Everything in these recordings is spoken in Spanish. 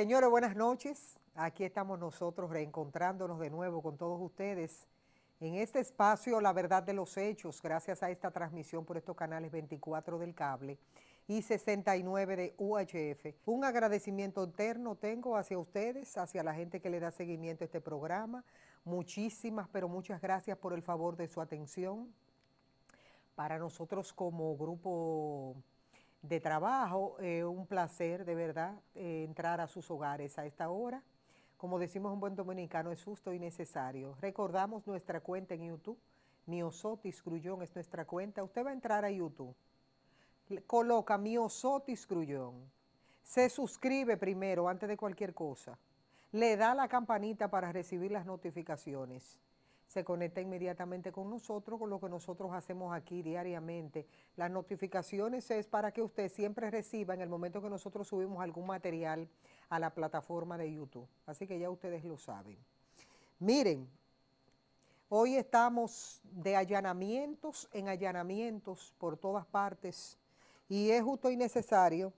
Señores, buenas noches. Aquí estamos nosotros reencontrándonos de nuevo con todos ustedes en este espacio La Verdad de los Hechos, gracias a esta transmisión por estos canales 24 del cable y 69 de UHF. Un agradecimiento interno tengo hacia ustedes, hacia la gente que le da seguimiento a este programa. Muchísimas, pero muchas gracias por el favor de su atención. Para nosotros como grupo de trabajo. Eh, un placer, de verdad, eh, entrar a sus hogares a esta hora. Como decimos un buen dominicano, es justo y necesario. Recordamos nuestra cuenta en YouTube. Miosotis Grullón es nuestra cuenta. Usted va a entrar a YouTube. Coloca Miosotis Grullón. Se suscribe primero, antes de cualquier cosa. Le da la campanita para recibir las notificaciones se conecta inmediatamente con nosotros, con lo que nosotros hacemos aquí diariamente. Las notificaciones es para que usted siempre reciba en el momento que nosotros subimos algún material a la plataforma de YouTube. Así que ya ustedes lo saben. Miren, hoy estamos de allanamientos en allanamientos por todas partes y es justo y necesario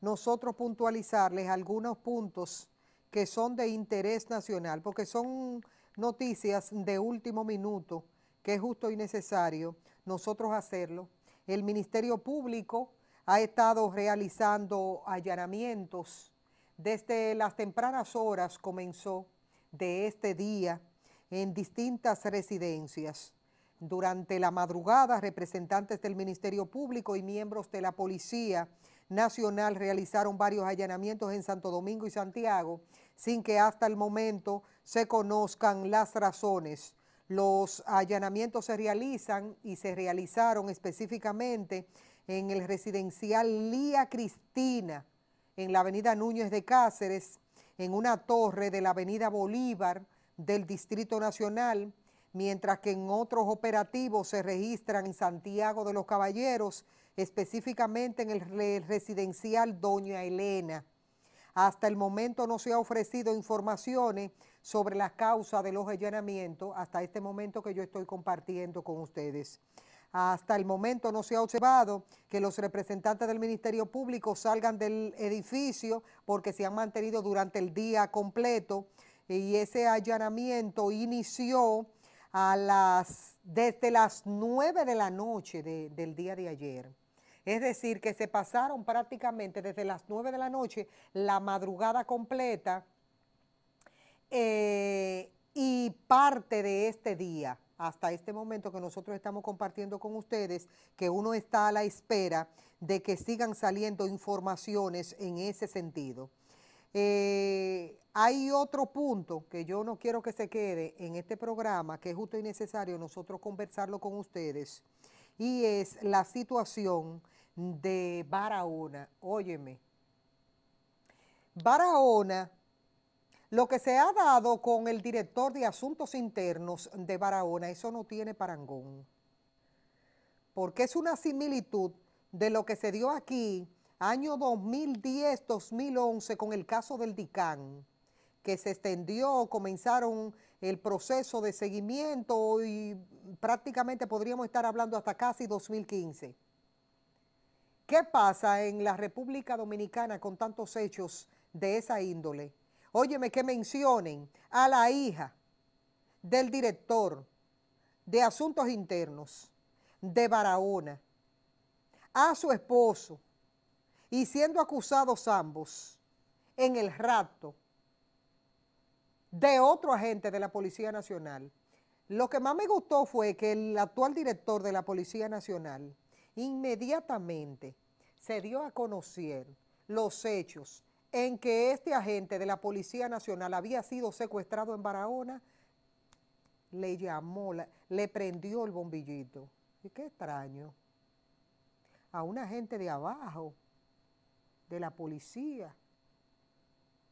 nosotros puntualizarles algunos puntos que son de interés nacional, porque son noticias de último minuto, que es justo y necesario nosotros hacerlo. El Ministerio Público ha estado realizando allanamientos desde las tempranas horas comenzó de este día en distintas residencias. Durante la madrugada, representantes del Ministerio Público y miembros de la Policía Nacional realizaron varios allanamientos en Santo Domingo y Santiago, sin que hasta el momento se conozcan las razones. Los allanamientos se realizan y se realizaron específicamente en el residencial Lía Cristina, en la avenida Núñez de Cáceres, en una torre de la avenida Bolívar del Distrito Nacional, mientras que en otros operativos se registran en Santiago de los Caballeros, específicamente en el residencial Doña Elena. Hasta el momento no se ha ofrecido informaciones sobre la causa de los allanamientos, hasta este momento que yo estoy compartiendo con ustedes. Hasta el momento no se ha observado que los representantes del Ministerio Público salgan del edificio porque se han mantenido durante el día completo y ese allanamiento inició a las, desde las 9 de la noche del día de ayer. Es decir, que se pasaron prácticamente desde las 9 de la noche, la madrugada completa eh, y parte de este día hasta este momento que nosotros estamos compartiendo con ustedes, que uno está a la espera de que sigan saliendo informaciones en ese sentido. Eh, hay otro punto que yo no quiero que se quede en este programa, que es justo y necesario nosotros conversarlo con ustedes, y es la situación de Barahona. Óyeme, Barahona, lo que se ha dado con el director de Asuntos Internos de Barahona, eso no tiene parangón, porque es una similitud de lo que se dio aquí año 2010-2011 con el caso del DICAN, que se extendió, comenzaron el proceso de seguimiento y prácticamente podríamos estar hablando hasta casi 2015 ¿Qué pasa en la República Dominicana con tantos hechos de esa índole? Óyeme, que mencionen a la hija del director de Asuntos Internos de Barahona, a su esposo, y siendo acusados ambos en el rato de otro agente de la Policía Nacional. Lo que más me gustó fue que el actual director de la Policía Nacional Inmediatamente se dio a conocer los hechos en que este agente de la Policía Nacional había sido secuestrado en Barahona, le llamó, le prendió el bombillito. Y qué extraño. A un agente de abajo, de la policía.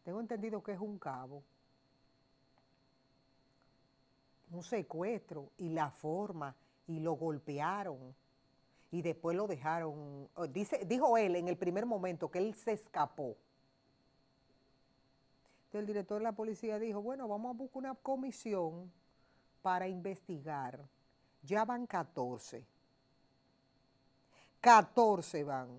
Tengo entendido que es un cabo. Un secuestro y la forma y lo golpearon y después lo dejaron. Dice, dijo él en el primer momento que él se escapó. Entonces el director de la policía dijo, bueno, vamos a buscar una comisión para investigar. Ya van 14. 14 van.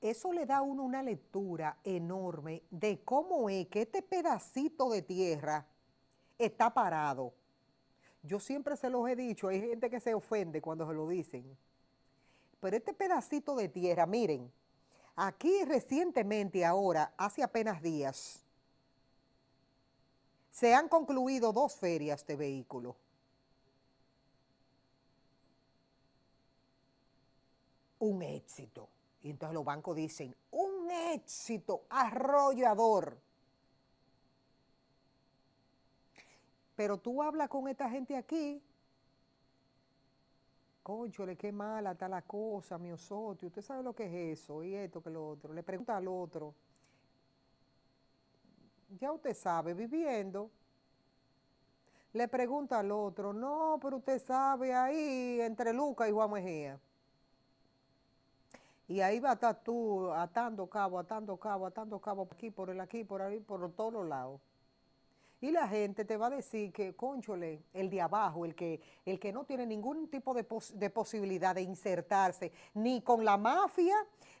Eso le da a uno una lectura enorme de cómo es que este pedacito de tierra está parado yo siempre se los he dicho, hay gente que se ofende cuando se lo dicen. Pero este pedacito de tierra, miren, aquí recientemente ahora, hace apenas días, se han concluido dos ferias de vehículos. Un éxito. Y entonces los bancos dicen, un éxito arrollador. Pero tú hablas con esta gente aquí, conchole, qué mala está la cosa, mi osote, usted sabe lo que es eso, y esto que lo otro. Le pregunta al otro, ya usted sabe, viviendo. Le pregunta al otro, no, pero usted sabe ahí, entre Luca y Juan Mejía. Y ahí va a estar tú atando cabo, atando cabo, atando cabo, aquí por el aquí, por ahí, por todos los lados y la gente te va a decir que, conchole, el de abajo, el que, el que no tiene ningún tipo de, posibilidad de insertarse, ni con la mafia,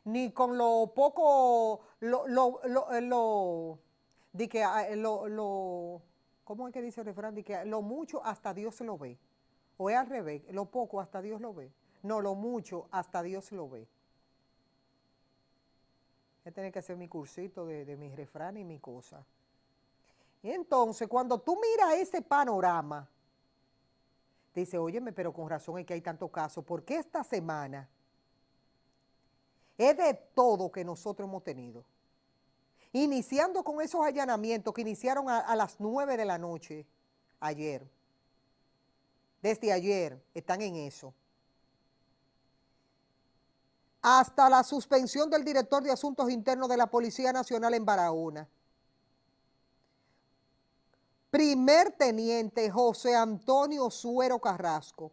ni con lo poco, lo, lo, lo, eh, lo que ah, eh, lo, lo, ¿cómo es que dice el refrán? que lo mucho hasta Dios lo ve. O es al revés, lo poco hasta Dios lo ve. No, lo mucho hasta Dios lo ve. Voy a tener que hacer mi cursito de, de mis refranes y mi cosa. Entonces, cuando tú miras ese panorama, te dice, óyeme, pero con razón es que hay tantos casos. porque esta semana es de todo que nosotros hemos tenido. Iniciando con esos allanamientos que iniciaron a, a las 9 de la noche ayer. Desde ayer están en eso hasta la suspensión del director de Asuntos Internos de la Policía Nacional en Barahona. Primer teniente José Antonio Suero Carrasco.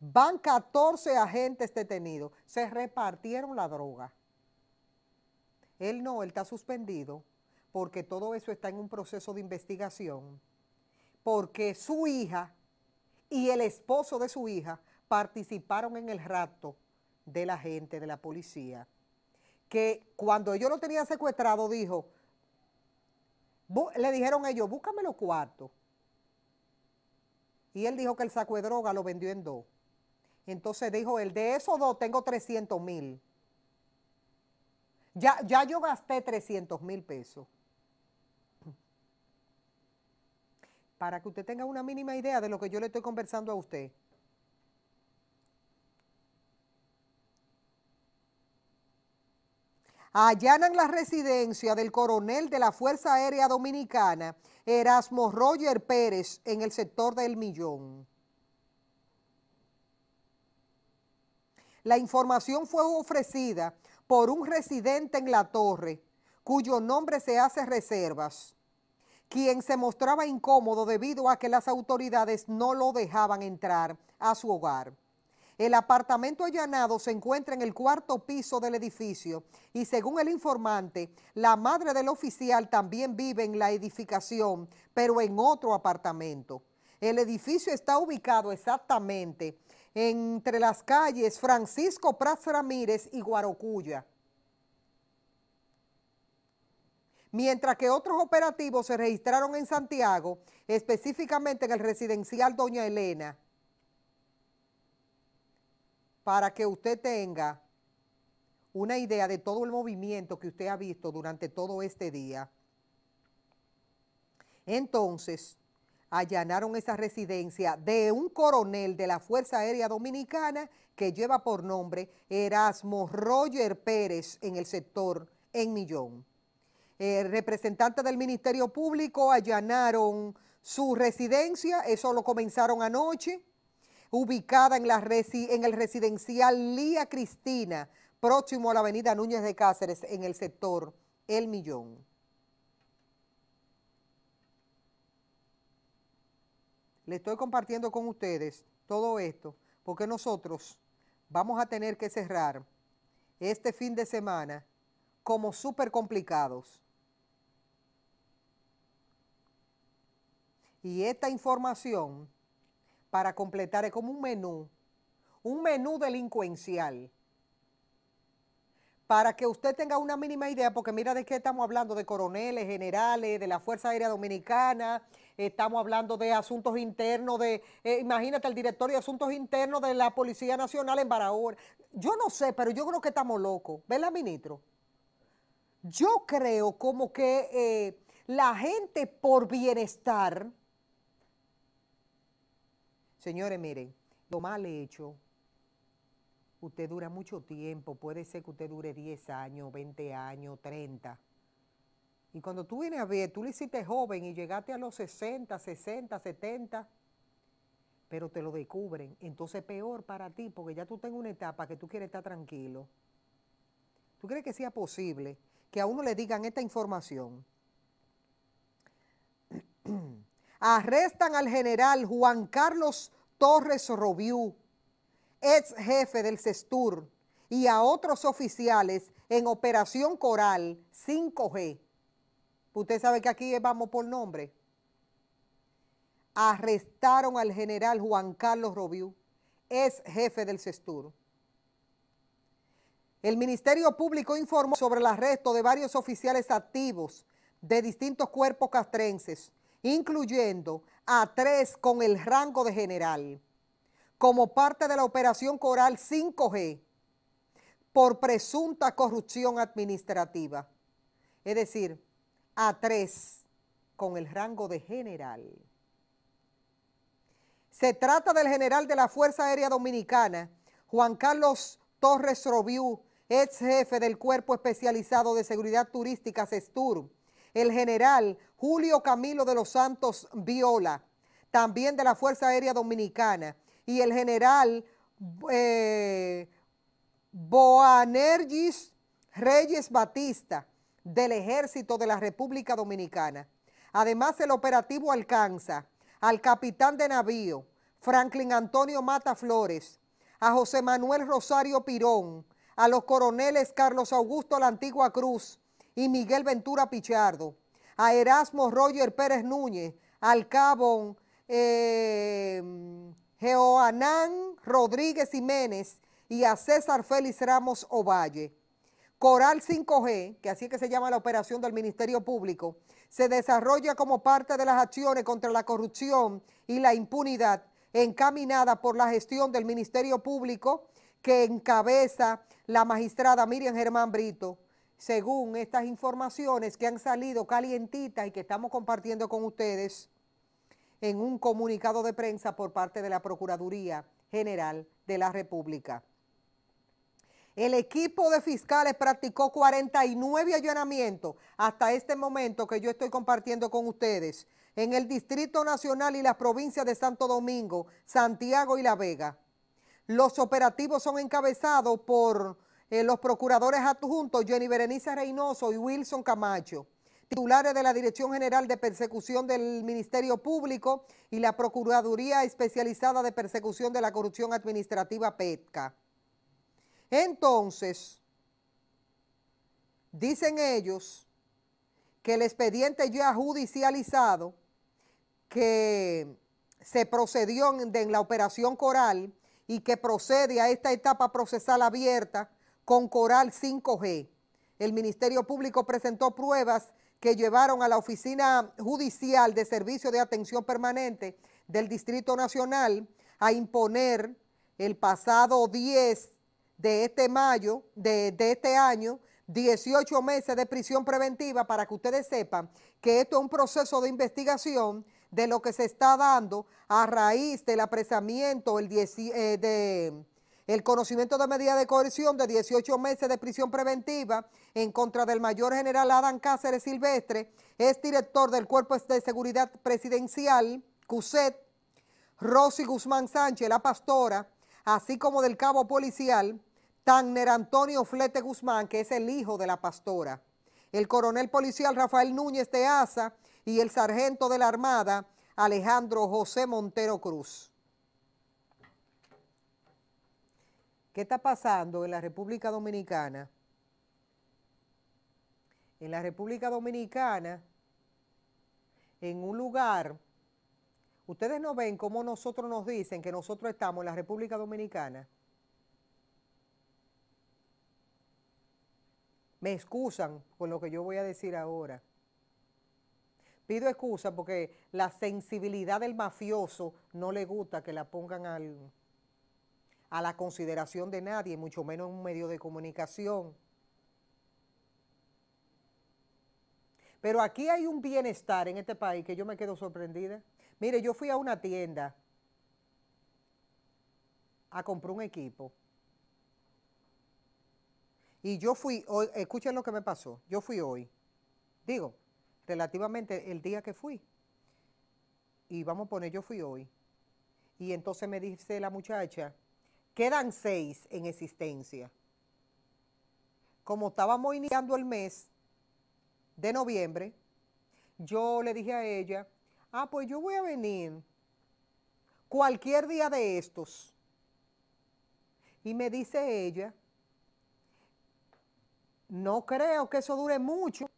Van 14 agentes detenidos. Se repartieron la droga. Él no, él está suspendido porque todo eso está en un proceso de investigación. Porque su hija y el esposo de su hija participaron en el rato de la gente, de la policía. Que cuando yo lo tenía secuestrado dijo, le dijeron ellos, búscame los cuartos. Y él dijo que el saco de droga lo vendió en dos. Entonces dijo él, de esos dos tengo 300 mil. Ya, ya yo gasté 300 mil pesos. Para que usted tenga una mínima idea de lo que yo le estoy conversando a usted. allanan la residencia del coronel de la Fuerza Aérea Dominicana, Erasmo Roger Pérez, en el sector del Millón. La información fue ofrecida por un residente en la torre, cuyo nombre se hace reservas, quien se mostraba incómodo debido a que las autoridades no lo dejaban entrar a su hogar. El apartamento allanado se encuentra en el cuarto piso del edificio y según el informante, la madre del oficial también vive en la edificación, pero en otro apartamento. El edificio está ubicado exactamente entre las calles Francisco Prats Ramírez y Guarocuya. mientras que otros operativos se registraron en Santiago, específicamente en el residencial Doña Elena para que usted tenga una idea de todo el movimiento que usted ha visto durante todo este día. Entonces, allanaron esa residencia de un coronel de la Fuerza Aérea Dominicana que lleva por nombre Erasmo Roger Pérez en el sector en Millón. representantes del Ministerio Público allanaron su residencia, eso lo comenzaron anoche ubicada en, la en el residencial Lía Cristina, próximo a la avenida Núñez de Cáceres, en el sector El Millón. Le estoy compartiendo con ustedes todo esto, porque nosotros vamos a tener que cerrar este fin de semana como súper complicados. Y esta información para completar, es como un menú, un menú delincuencial. Para que usted tenga una mínima idea, porque mira de qué estamos hablando, de coroneles, generales, de la Fuerza Aérea Dominicana, estamos hablando de asuntos internos, de, eh, imagínate, el directorio de asuntos internos de la Policía Nacional en Barahona. Yo no sé, pero yo creo que estamos locos, ¿verdad, ministro? Yo creo como que eh, la gente por bienestar, Señores, miren, lo mal hecho, usted dura mucho tiempo, puede ser que usted dure 10 años, 20 años, 30. Y cuando tú vienes a ver, tú le hiciste joven y llegaste a los 60, 60, 70, pero te lo descubren. Entonces peor para ti, porque ya tú tengas una etapa que tú quieres estar tranquilo. ¿Tú crees que sea posible que a uno le digan esta información? Arrestan al general Juan Carlos Torres Robiú, ex jefe del CESTUR, y a otros oficiales en Operación Coral 5G. Usted sabe que aquí vamos por nombre. Arrestaron al general Juan Carlos Robiú, ex jefe del CESTUR. El Ministerio Público informó sobre el arresto de varios oficiales activos de distintos cuerpos castrenses, incluyendo a tres con el rango de general como parte de la operación Coral 5G por presunta corrupción administrativa. Es decir, a tres con el rango de general. Se trata del general de la Fuerza Aérea Dominicana, Juan Carlos Torres Robiú, ex jefe del Cuerpo Especializado de Seguridad Turística, CESTUR, el general Julio Camilo de los Santos Viola, también de la Fuerza Aérea Dominicana, y el general eh, Boanergis Reyes Batista, del Ejército de la República Dominicana. Además, el operativo alcanza al capitán de navío, Franklin Antonio Mata Flores, a José Manuel Rosario Pirón, a los coroneles Carlos Augusto La Antigua Cruz, y Miguel Ventura Pichardo, a Erasmo Roger Pérez Núñez, al Cabo eh, Rodríguez Jiménez y a César Félix Ramos Ovalle. Coral 5G, que así es que se llama la operación del Ministerio Público, se desarrolla como parte de las acciones contra la corrupción y la impunidad encaminada por la gestión del Ministerio Público que encabeza la magistrada Miriam Germán Brito según estas informaciones que han salido calientitas y que estamos compartiendo con ustedes en un comunicado de prensa por parte de la Procuraduría General de la República. El equipo de fiscales practicó 49 allanamientos hasta este momento que yo estoy compartiendo con ustedes en el Distrito Nacional y las provincias de Santo Domingo, Santiago y La Vega. Los operativos son encabezados por eh, los procuradores adjuntos Jenny Berenice Reynoso y Wilson Camacho, titulares de la Dirección General de Persecución del Ministerio Público y la Procuraduría Especializada de Persecución de la Corrupción Administrativa PETCA. Entonces, dicen ellos que el expediente ya judicializado, que se procedió en la operación Coral y que procede a esta etapa procesal abierta, con Coral 5G. El Ministerio Público presentó pruebas que llevaron a la Oficina Judicial de Servicio de Atención Permanente del Distrito Nacional a imponer el pasado 10 de este mayo, de, este año, 18 meses de prisión preventiva para que ustedes sepan que esto es un proceso de investigación de lo que se está dando a raíz del apresamiento el eh, de el conocimiento de medida de coerción de 18 meses de prisión preventiva en contra del mayor general Adán Cáceres Silvestre, es director del Cuerpo de Seguridad Presidencial, CUSET, Rosy Guzmán Sánchez, la pastora, así como del cabo policial, Tanner Antonio Flete Guzmán, que es el hijo de la pastora, el coronel policial Rafael Núñez de Asa y el sargento de la Armada, Alejandro José Montero Cruz. ¿Qué está pasando en la República Dominicana? En la República Dominicana, en un lugar, ustedes no ven cómo nosotros nos dicen que nosotros estamos en la República Dominicana. Me excusan con lo que yo voy a decir ahora. Pido excusa porque la sensibilidad del mafioso no le gusta que la pongan al, a la consideración de nadie, mucho menos en un medio de comunicación. Pero aquí hay un bienestar en este país que yo me quedo sorprendida. Mire, yo fui a una tienda a comprar un equipo. Y yo fui escuchen lo que me pasó, yo fui hoy, digo, relativamente el día que fui. Y vamos a poner, yo fui hoy. Y entonces me dice la muchacha, Quedan seis en existencia. Como estábamos iniciando el mes de noviembre, yo le dije a ella, ah, pues yo voy a venir cualquier día de estos. Y me dice ella, no creo que eso dure mucho.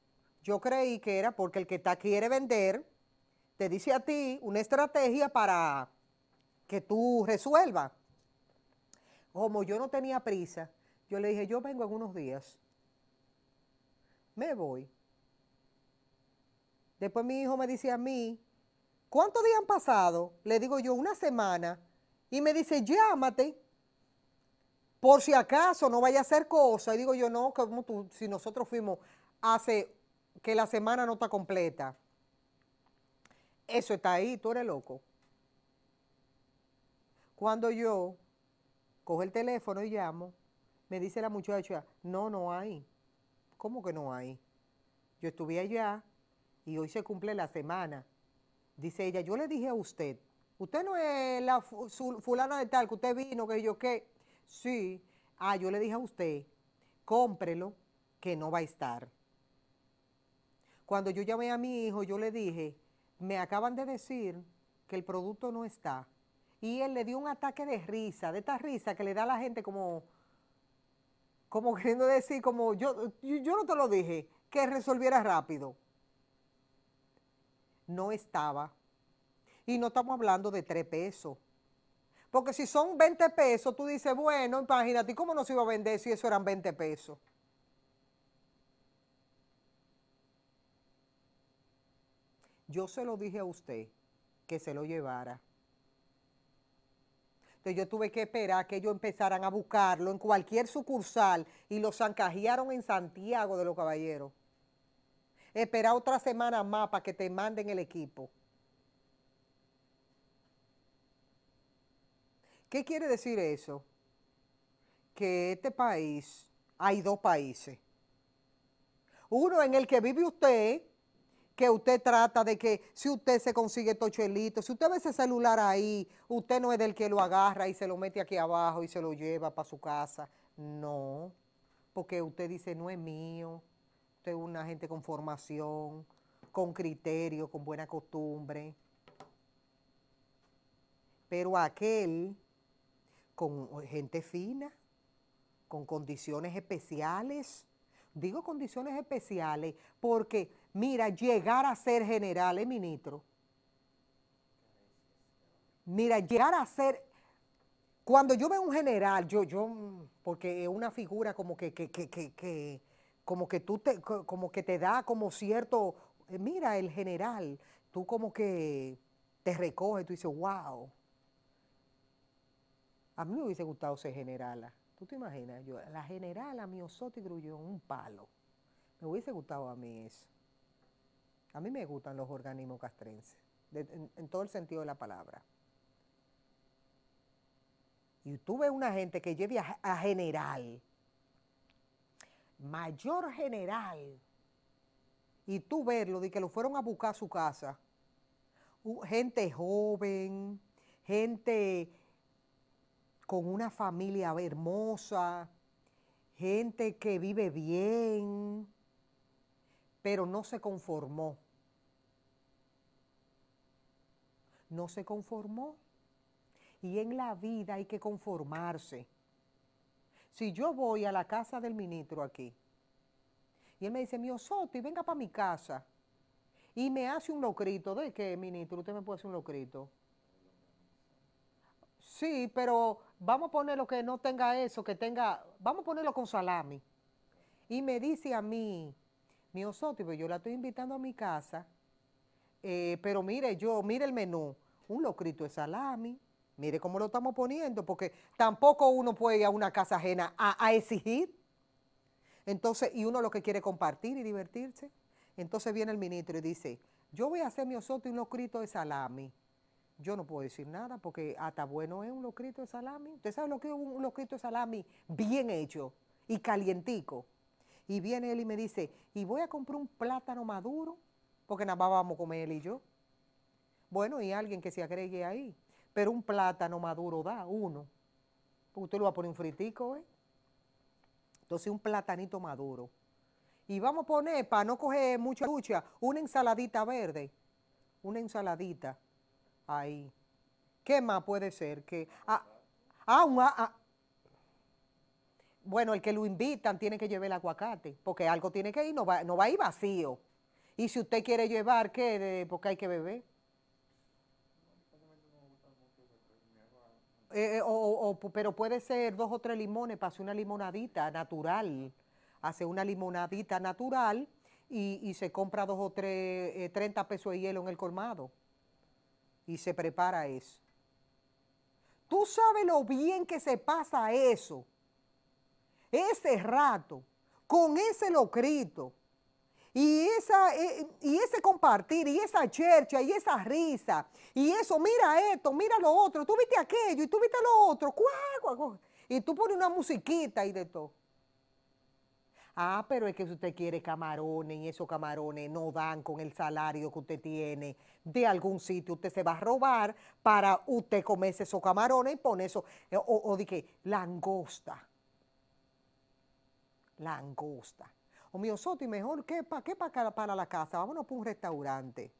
Yo creí que era porque el que te quiere vender te dice a ti una estrategia para que tú resuelvas. Como yo no tenía prisa, yo le dije, yo vengo en unos días. Me voy. Después mi hijo me dice a mí, ¿cuántos días han pasado? Le digo yo, una semana. Y me dice, llámate, por si acaso no vaya a hacer cosa. Y digo yo, no, como tú, si nosotros fuimos hace que la semana no está completa. Eso está ahí, tú eres loco. Cuando yo Cojo el teléfono y llamo. Me dice la muchacha, no, no hay. ¿Cómo que no hay? Yo estuve allá y hoy se cumple la semana. Dice ella, yo le dije a usted, usted no es la fulana de tal que usted vino, que yo qué. Sí, ah, yo le dije a usted, cómprelo, que no va a estar. Cuando yo llamé a mi hijo, yo le dije, me acaban de decir que el producto no está y él le dio un ataque de risa, de esta risa que le da a la gente como, como queriendo decir, como yo, yo, no te lo dije, que resolviera rápido. No estaba. Y no estamos hablando de tres pesos. Porque si son 20 pesos, tú dices, bueno, imagínate, ¿cómo no se iba a vender si eso eran 20 pesos? Yo se lo dije a usted que se lo llevara yo tuve que esperar que ellos empezaran a buscarlo en cualquier sucursal y lo zancajearon en Santiago de los Caballeros. Espera otra semana más para que te manden el equipo. ¿Qué quiere decir eso? Que este país, hay dos países. Uno en el que vive usted que usted trata de que si usted se consigue tochelito, si usted ve ese celular ahí, usted no es del que lo agarra y se lo mete aquí abajo y se lo lleva para su casa. No, porque usted dice, no es mío, usted es una gente con formación, con criterio, con buena costumbre. Pero aquel con gente fina, con condiciones especiales, digo condiciones especiales, porque mira, llegar a ser general, ¿eh, ministro. Mira, llegar a ser, cuando yo veo un general, yo, yo, porque es una figura como que, como que tú te, como que te da como cierto, mira, el general, tú como que te recoges, tú dices, wow. A mí me hubiese gustado ser generala. ¿Tú te imaginas? Yo, la general, a mi Osote Grullón, un palo. Me hubiese gustado a mí eso. A mí me gustan los organismos castrenses, en, todo el sentido de la palabra. Y tú ves una gente que lleve a, a general, mayor general, y tú verlo, de que lo fueron a buscar su casa, gente joven, gente con una familia hermosa, gente que vive bien, pero no se conformó. No se conformó. Y en la vida hay que conformarse. Si yo voy a la casa del ministro aquí, y él me dice, mi Soti, venga para mi casa, y me hace un locrito, ¿de qué, ministro? Usted me puede hacer un locrito Sí, pero vamos a poner lo que no tenga eso, que tenga, vamos a ponerlo con salami. Y me dice a mí, mi pues yo la estoy invitando a mi casa, eh, pero mire, yo, mire el menú, un locrito de salami, mire cómo lo estamos poniendo, porque tampoco uno puede ir a una casa ajena a, exigir. Entonces, y uno lo que quiere compartir y divertirse. Entonces viene el ministro y dice, yo voy a hacer mi osote un locrito de salami yo no puedo decir nada porque hasta bueno es un locrito de salami. Usted sabe lo que es un locrito de salami bien hecho y calientico. Y viene él y me dice, y voy a comprar un plátano maduro porque nada más vamos a comer él y yo. Bueno, y alguien que se agregue ahí. Pero un plátano maduro da, uno. usted lo va a poner un fritico, ¿eh? Entonces un platanito maduro. Y vamos a poner, para no coger mucha lucha, una ensaladita verde. Una ensaladita ahí. ¿Qué más puede ser? Que, ah ah, ah, ah, bueno, el que lo invitan tiene que llevar el aguacate, porque algo tiene que ir, no va, a ir vacío. Y si usted quiere llevar, ¿qué? porque hay que beber. Eh, eh, o, pero puede ser dos o tres limones para hacer una limonadita natural. Hace una limonadita natural y, se compra dos o tres, 30 eh, pesos de hielo en el colmado y se prepara eso. Tú sabes lo bien que se pasa eso, ese rato, con ese locrito, y, esa, eh, y ese compartir, y esa chercha, y esa risa, y eso, mira esto, mira lo otro, tú viste aquello, y tú viste lo otro, y tú pones una musiquita y de todo. Ah, pero es que si usted quiere camarones y esos camarones no dan con el salario que usted tiene de algún sitio, usted se va a robar para usted comerse esos camarones y pone eso, eh, o, de qué, langosta. Langosta. O mío Soti, mejor, ¿qué, qué para, para la casa? Vámonos para un restaurante.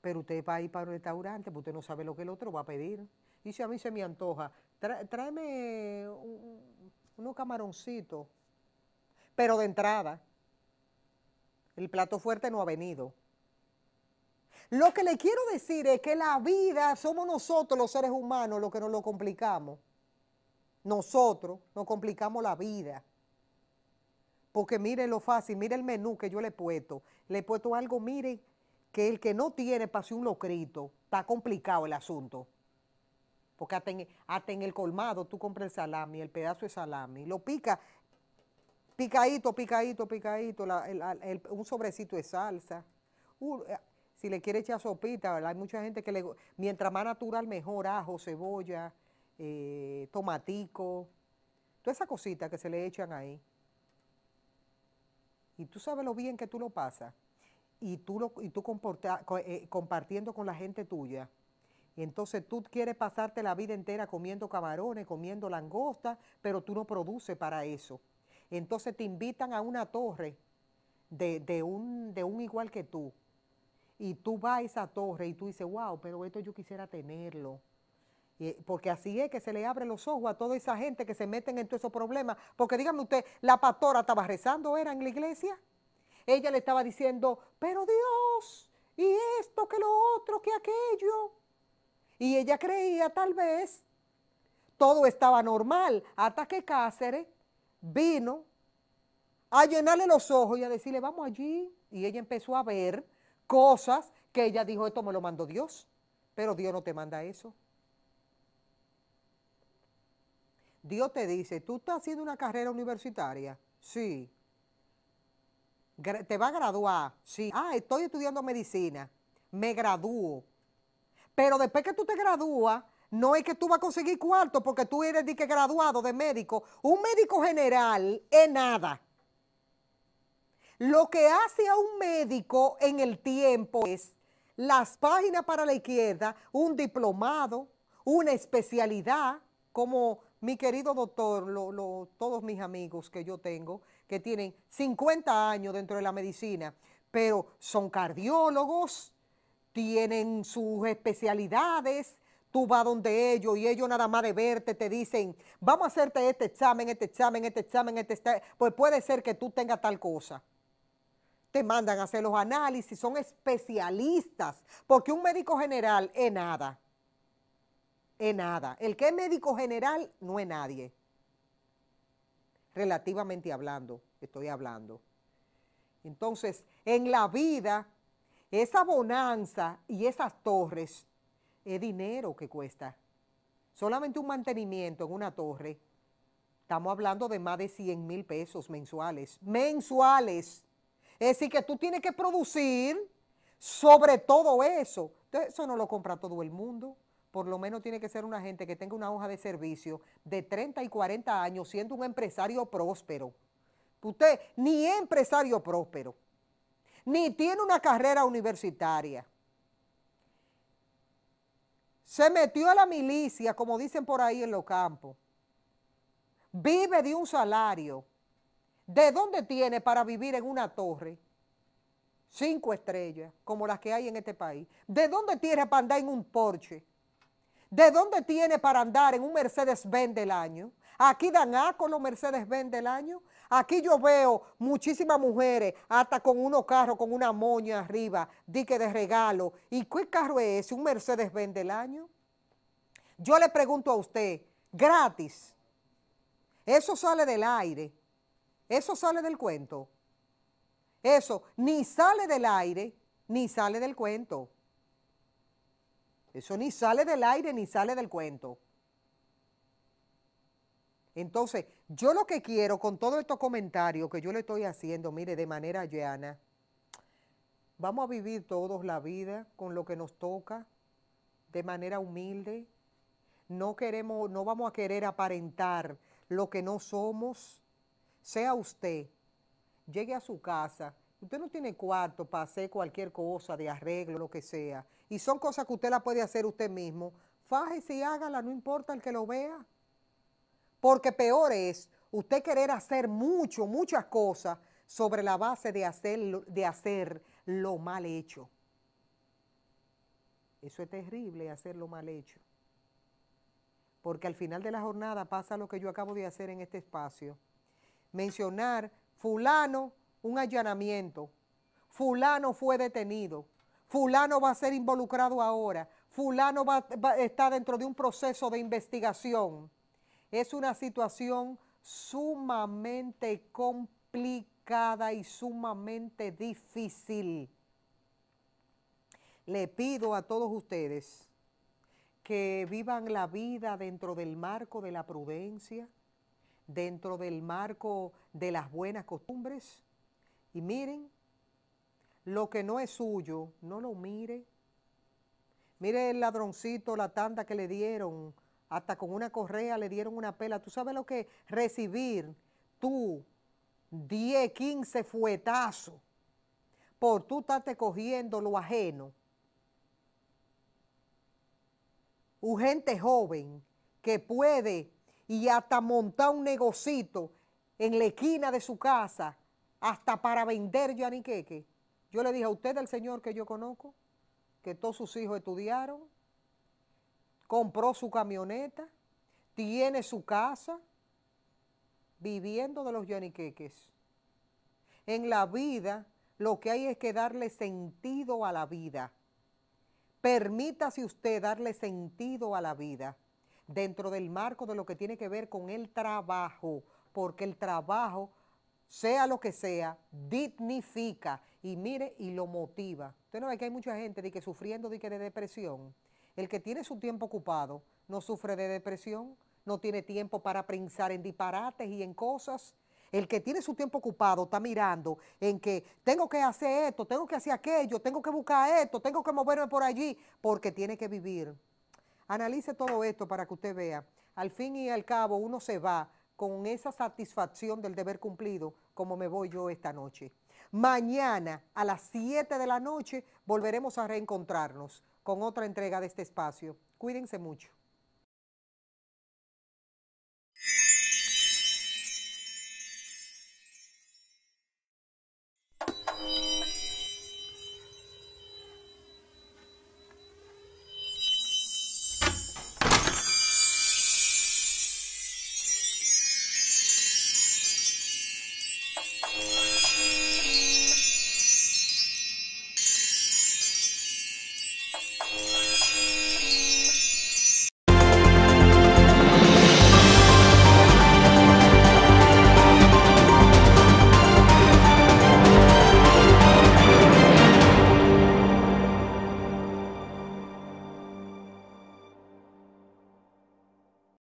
Pero usted va a ir para un restaurante, porque usted no sabe lo que el otro va a pedir dice, a mí se me antoja, tráeme un, unos camaroncitos, pero de entrada. El plato fuerte no ha venido. Lo que le quiero decir es que la vida somos nosotros los seres humanos los que nos lo complicamos. Nosotros nos complicamos la vida. Porque mire lo fácil, mire el menú que yo le he puesto. Le he puesto algo, mire, que el que no tiene pase un locrito. Está complicado el asunto porque hasta en, el colmado tú compras el salami, el pedazo de salami, lo pica, picadito, picadito, picadito, un sobrecito de salsa. Uh, eh, si le quiere echar sopita, hay mucha gente que le... Mientras más natural, mejor ajo, cebolla, eh, tomatico, toda esa cositas que se le echan ahí. Y tú sabes lo bien que tú lo pasas. Y tú, lo, tú eh, compartiendo con la gente tuya. Y entonces tú quieres pasarte la vida entera comiendo camarones, comiendo langosta, pero tú no produces para eso. entonces te invitan a una torre de, un, de un igual que tú. Y tú vas a esa torre y tú dices, wow, pero esto yo quisiera tenerlo. porque así es que se le abren los ojos a toda esa gente que se meten en todos esos problemas. Porque dígame usted, la pastora estaba rezando, era en la iglesia. Ella le estaba diciendo, pero Dios, y esto, que lo otro, que aquello. Y ella creía tal vez todo estaba normal, hasta que Cáceres vino a llenarle los ojos y a decirle, vamos allí. Y ella empezó a ver cosas que ella dijo, esto me lo mandó Dios, pero Dios no te manda eso. Dios te dice, tú estás haciendo una carrera universitaria, sí. Te va a graduar, sí. Ah, estoy estudiando medicina, me gradúo, pero después que tú te gradúas, no es que tú vas a conseguir cuarto porque tú eres de que graduado de médico. Un médico general es nada. Lo que hace a un médico en el tiempo es las páginas para la izquierda, un diplomado, una especialidad, como mi querido doctor, lo, todos mis amigos que yo tengo, que tienen 50 años dentro de la medicina, pero son cardiólogos, tienen sus especialidades, tú vas donde ellos y ellos nada más de verte te dicen, vamos a hacerte este examen, este examen, este examen, este examen, pues puede ser que tú tengas tal cosa. Te mandan a hacer los análisis, son especialistas, porque un médico general es nada, es nada. El que es médico general no es nadie, relativamente hablando, estoy hablando. Entonces, en la vida esa bonanza y esas torres es dinero que cuesta. Solamente un mantenimiento en una torre. Estamos hablando de más de 100 mil pesos mensuales. Mensuales. Es decir, que tú tienes que producir sobre todo eso. eso no lo compra todo el mundo. Por lo menos tiene que ser una gente que tenga una hoja de servicio de 30 y 40 años siendo un empresario próspero. Usted, ni empresario próspero ni tiene una carrera universitaria. Se metió a la milicia, como dicen por ahí en los campos. Vive de un salario. ¿De dónde tiene para vivir en una torre? Cinco estrellas, como las que hay en este país. ¿De dónde tiene para andar en un Porsche? ¿De dónde tiene para andar en un Mercedes-Benz del año? Aquí dan A con los Mercedes-Benz del año. Aquí yo veo muchísimas mujeres, hasta con unos carros, con una moña arriba, dique de regalo. ¿Y qué carro es ese? ¿Un vende el año? Yo le pregunto a usted, gratis. Eso sale del aire. Eso sale del cuento. Eso ni sale del aire, ni sale del cuento. Eso ni sale del aire, ni sale del cuento. Entonces, yo lo que quiero con todos estos comentarios que yo le estoy haciendo, mire, de manera llana, vamos a vivir todos la vida con lo que nos toca, de manera humilde. No queremos, no vamos a querer aparentar lo que no somos. Sea usted, llegue a su casa, usted no tiene cuarto para hacer cualquier cosa de arreglo, lo que sea, y son cosas que usted la puede hacer usted mismo. Fájese y hágala, no importa el que lo vea. Porque peor es usted querer hacer mucho, muchas cosas sobre la base de hacer, de hacer lo mal hecho. Eso es terrible, hacer lo mal hecho. Porque al final de la jornada pasa lo que yo acabo de hacer en este espacio. Mencionar, fulano, un allanamiento. Fulano fue detenido. Fulano va a ser involucrado ahora. Fulano está dentro de un proceso de investigación. Es una situación sumamente complicada y sumamente difícil. Le pido a todos ustedes que vivan la vida dentro del marco de la prudencia, dentro del marco de las buenas costumbres. Y miren, lo que no es suyo, no lo mire. Mire el ladroncito, la tanda que le dieron, hasta con una correa le dieron una pela. ¿Tú sabes lo que recibir tú 10, 15 fuetazos por tú estarte cogiendo lo ajeno? Un gente joven que puede y hasta montar un negocito en la esquina de su casa, hasta para vender yaniqueque. Yo le dije a usted, el señor que yo conozco, que todos sus hijos estudiaron, compró su camioneta, tiene su casa, viviendo de los yaniqueques. En la vida lo que hay es que darle sentido a la vida. Permítase usted darle sentido a la vida dentro del marco de lo que tiene que ver con el trabajo, porque el trabajo, sea lo que sea, dignifica y mire y lo motiva. Usted no ve que hay mucha gente de que sufriendo que de depresión el que tiene su tiempo ocupado no sufre de depresión, no tiene tiempo para pensar en disparates y en cosas. El que tiene su tiempo ocupado está mirando en que tengo que hacer esto, tengo que hacer aquello, tengo que buscar esto, tengo que moverme por allí, porque tiene que vivir. Analice todo esto para que usted vea. Al fin y al cabo uno se va con esa satisfacción del deber cumplido, como me voy yo esta noche. Mañana a las 7 de la noche volveremos a reencontrarnos con otra entrega de este espacio. Cuídense mucho.